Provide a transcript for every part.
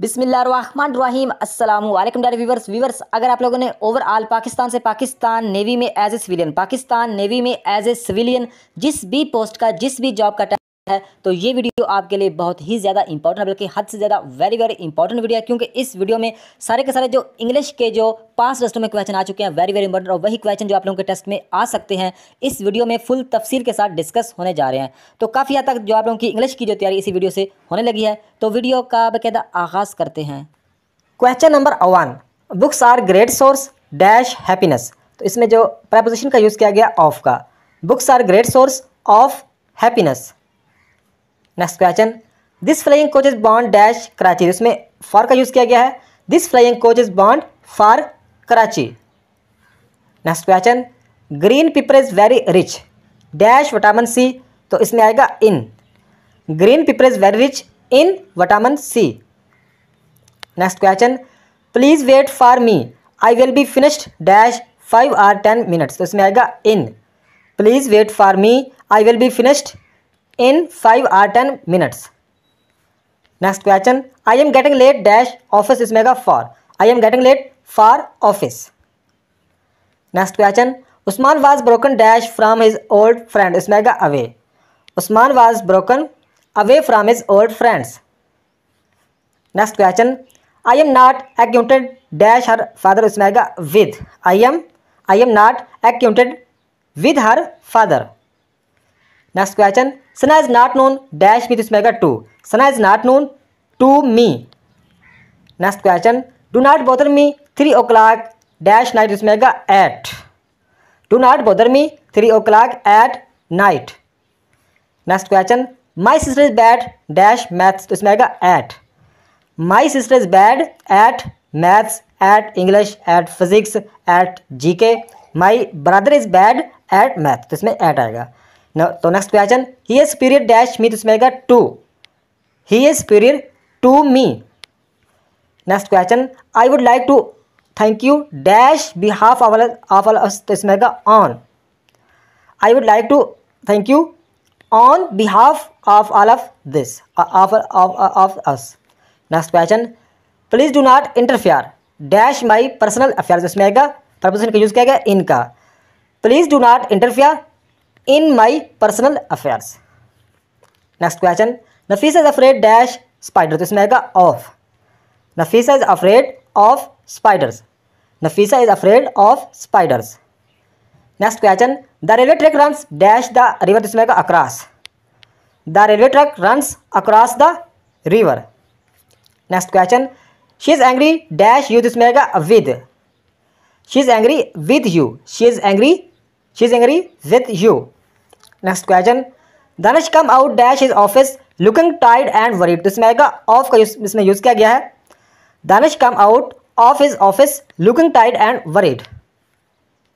बिसमीम अल्लाम dare viewers viewers अगर आप लोगों ने ओवरऑल पाकिस्तान से पाकिस्तान नेवी में as a civilian Pakistan navy में एज ए सिविलियन जिस भी पोस्ट का जिस भी जॉब का है तो ये वीडियो आपके लिए बहुत ही ज़्यादा इंपॉर्टेंट बल्कि हद से ज़्यादा वेरी वेरी इंपॉर्टेंट वीडियो है क्योंकि इस वीडियो में सारे के सारे जो इंग्लिश के जो पास टेस्टों में क्वेश्चन आ चुके हैं वेरी वेरी इंपॉर्टेंट और वही क्वेश्चन जो आप लोगों के टेस्ट में आ सकते हैं इस वीडियो में फुल तफसील के साथ डिस्कस होने जा रहे हैं तो काफ़ी हद तक जो आप लोगों की इंग्लिश की जो तैयारी इसी वीडियो से होने लगी है तो वीडियो का बकायदा आगाज़ करते हैं question number one books are great source dash happiness तो इसमें जो प्रपोजिशन का यूज़ किया गया ऑफ का books are great source of happiness next question this flying coach is bound dash Karachi उसमें फॉर का यूज़ किया गया है this flying coach is bound for Karachi next question green pepper is very rich dash vitamin C तो इसमें आएगा in green pepper is very rich in vitamin C next question please wait for me I will be finished dash five or ten minutes तो इसमें आएगा in please wait for me I will be finished in 5 or 10 minutes. Next question. I am getting late dash office is mega for. I am getting late for office. Next question. Usman was broken dash from his old friend is mega away. Usman was broken away from his old friends. Next question. I am not acquainted dash her father is mega with. I am I am not acquainted with her father. Next question. Sana is not known dash विथ मेगा to Sana is not known to me next question do not bother me three o'clock dash night इसमें at do not bother me three o'clock at night next question my sister is bad dash maths इसमें at my sister is bad at maths at English at physics at G K my brother is bad at math तो इसमें at आएगा तो next question he is period dash me तो इसमें to he is period to me next question I would like to thank you dash behalf our of us तो इसमें on I would like to thank you on behalf of all of this of of us next question please do not interfere dash my personal affair इसमें आएगा preposition का use किया गया इनका please do not interfere in my personal affairs next question Nafees is afraid dash spider तो इसमें आएगा of Nafisa is afraid of spiders Nafisa is afraid of spiders next question the railway track run dash the river तो इसमें आएगा across the railway track run across the river next question she is angry dash you जिसमें आएगा with she is angry with you she is angry she is angry with you next question Dhanush come out dash is office looking टाइड and worried तो इसमें आएगा of का इसमें use किया गया है Dhanush come out of is office looking टाइड and worried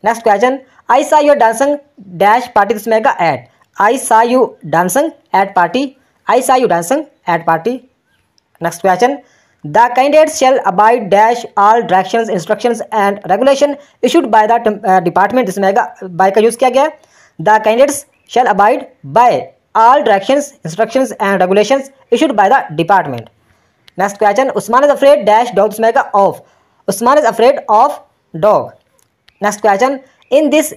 next question I saw you dancing dash party तो इसमें आएगा at I saw you dancing at party I saw you dancing at party next question the candidate shall abide dash all direction instruction and regulation issued by the department इसमें आएगा by का use किया गया है the candidates shall abide by all direction instruction and regulation issued by the department next question Usman is afraid dash dog स्मेक of Usman is afraid of dog next question in this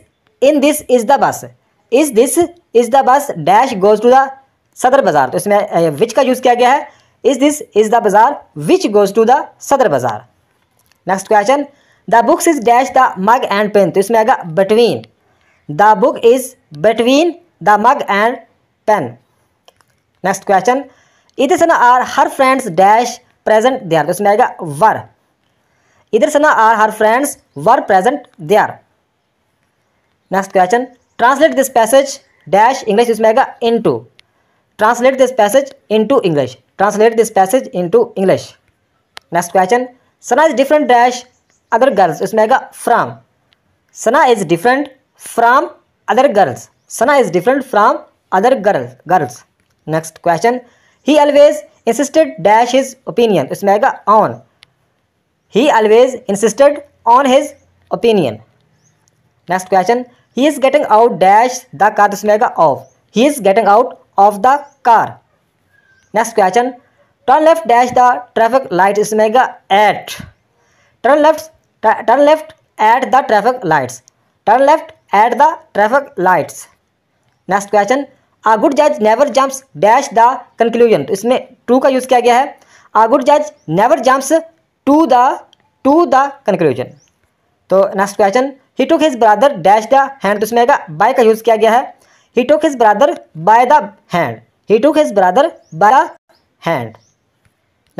in this is the bus is this is the bus dash goes to the Sadar Bazaar तो इसमें विच का use किया गया है is this is the बाजार which goes to the Sadar Bazaar next question the books is dash the mug and pen तो इसमें आएगा between the book is between the mug and pen next question इधर से ना are her friends dash present there तो इसमें आएगा were इधर से ना are her friends were present they are next question translate this passage dash English इसमें आएगा into translate this passage into English translate this passage into English next question Sana is different dash other girls इसमें आएगा from Sana is different from other girls Sana is different from other girls. girls. Next question. He always insisted dash his opinion. It's mega on. He always insisted on his opinion. Next question. He is getting out dash the car. इसमें mega of. He is getting out of the car. Next question. Turn left dash the traffic light. is mega at. Turn left. Turn left at the traffic lights. Turn left at the traffic lights. Next question a good जज never jumps dash the conclusion इसमें to का use किया गया है a good जज never jumps to the to the conclusion तो next question he took his brother dash the hand तो इसमें बाय का यूज़ किया गया है he took his brother by the hand he took his brother by the hand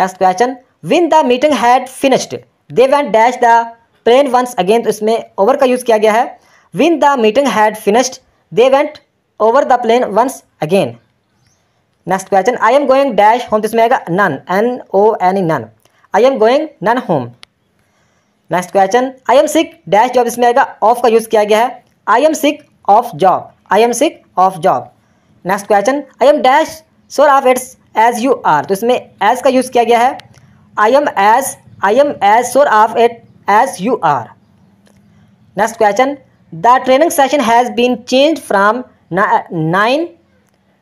next question when the meeting had finished they went dash the plane once again तो इसमें over का use किया गया है when the meeting had finished they went over the plane once again next question I am going dash home जिसमें इसमें आएगा none N O N E none I am going none home next question I am sick dash job इसमें आएगा of का use किया गया है I am sick of job I am sick of job next question I am dash sore of its as you are तो इसमें as का use किया गया है I am as I am as sore of it as you are next question the training session has been change from nine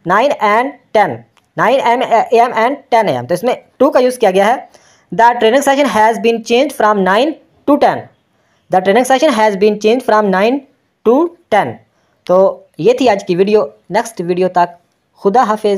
nine and ten nine M M and ten M तो इसमें to का use किया गया है the training session has been change from nine to ten the training session has been change from nine to ten तो ये थी आज की वीडियो नेक्स्ट वीडियो तक खुदा हाफिज़